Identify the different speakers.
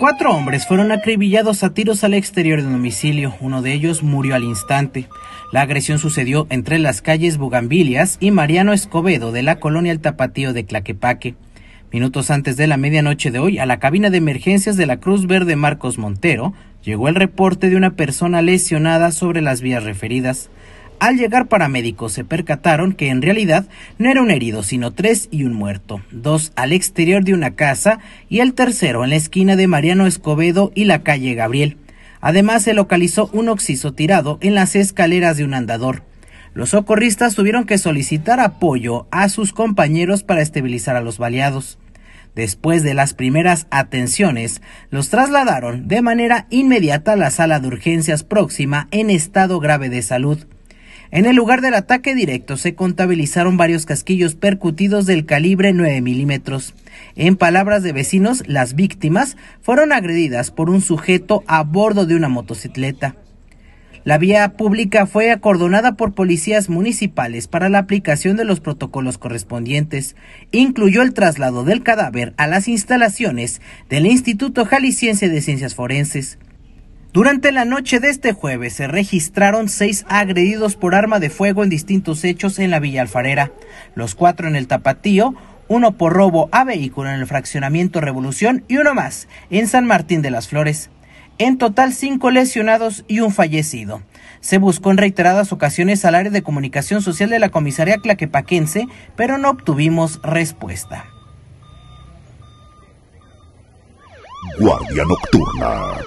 Speaker 1: Cuatro hombres fueron acribillados a tiros al exterior del domicilio, uno de ellos murió al instante. La agresión sucedió entre las calles Bugambilias y Mariano Escobedo de la colonia El Tapatío de Claquepaque. Minutos antes de la medianoche de hoy, a la cabina de emergencias de la Cruz Verde Marcos Montero, llegó el reporte de una persona lesionada sobre las vías referidas. Al llegar paramédicos se percataron que en realidad no era un herido, sino tres y un muerto, dos al exterior de una casa y el tercero en la esquina de Mariano Escobedo y la calle Gabriel. Además se localizó un oxiso tirado en las escaleras de un andador. Los socorristas tuvieron que solicitar apoyo a sus compañeros para estabilizar a los baleados. Después de las primeras atenciones, los trasladaron de manera inmediata a la sala de urgencias próxima en estado grave de salud. En el lugar del ataque directo se contabilizaron varios casquillos percutidos del calibre 9 milímetros. En palabras de vecinos, las víctimas fueron agredidas por un sujeto a bordo de una motocicleta. La vía pública fue acordonada por policías municipales para la aplicación de los protocolos correspondientes. Incluyó el traslado del cadáver a las instalaciones del Instituto Jalisciense de Ciencias Forenses. Durante la noche de este jueves se registraron seis agredidos por arma de fuego en distintos hechos en la Villa Alfarera, los cuatro en el Tapatío, uno por robo a vehículo en el fraccionamiento Revolución y uno más en San Martín de las Flores. En total, cinco lesionados y un fallecido. Se buscó en reiteradas ocasiones al área de comunicación social de la comisaría claquepaquense, pero no obtuvimos respuesta. Guardia Nocturna.